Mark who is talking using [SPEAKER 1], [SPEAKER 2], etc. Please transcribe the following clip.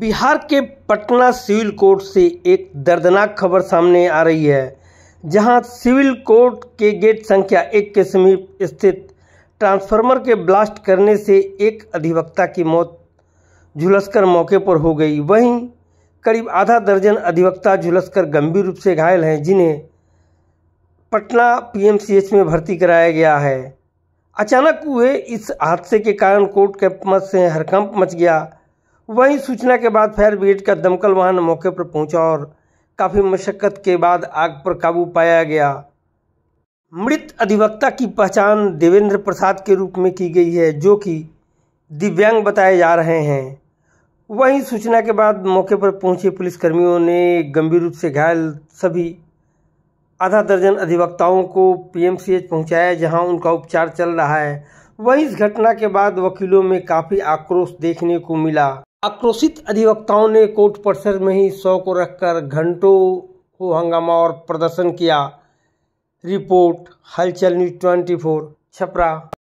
[SPEAKER 1] बिहार के Patna civil court से एक दर्दनाक खबर सामने आ रही है जहां सिविल कोर्ट के गेट संख्या एक के समीप स्थित ट्रांसफार्मर के ब्लास्ट करने से एक अधिवक्ता की मौत झुलसकर मौके पर हो गई वहीं करीब आधा दर्जन अधिवक्ता झुलसकर गंभीर रूप से घायल हैं जिन्हें पटना पीएमसीएच में भर्ती कराया गया है अचानक हुए इस हादसे के कारण कोर्ट कैंपस से हरकंप मच गया वहीं सूचना के बाद फायर ब्रिगेड का दमकल वाहन मौके पर पहुंचा और काफ़ी मशक्क़त के बाद आग पर काबू पाया गया मृत अधिवक्ता की पहचान देवेंद्र प्रसाद के रूप में की गई है जो कि दिव्यांग बताए जा रहे हैं वहीं सूचना के बाद मौके पर पहुंचे पुलिसकर्मियों ने गंभीर रूप से घायल सभी आधा दर्जन अधिवक्ताओं को पीएमसीएच पहुंचाया जहां उनका उपचार चल रहा है वहीं इस घटना के बाद वकीलों में काफी आक्रोश देखने को मिला आक्रोशित अधिवक्ताओं ने कोर्ट परिसर में ही शव को रखकर घंटों हो हंगामा और प्रदर्शन किया रिपोर्ट हलचल न्यूज ट्वेंटी फोर छपरा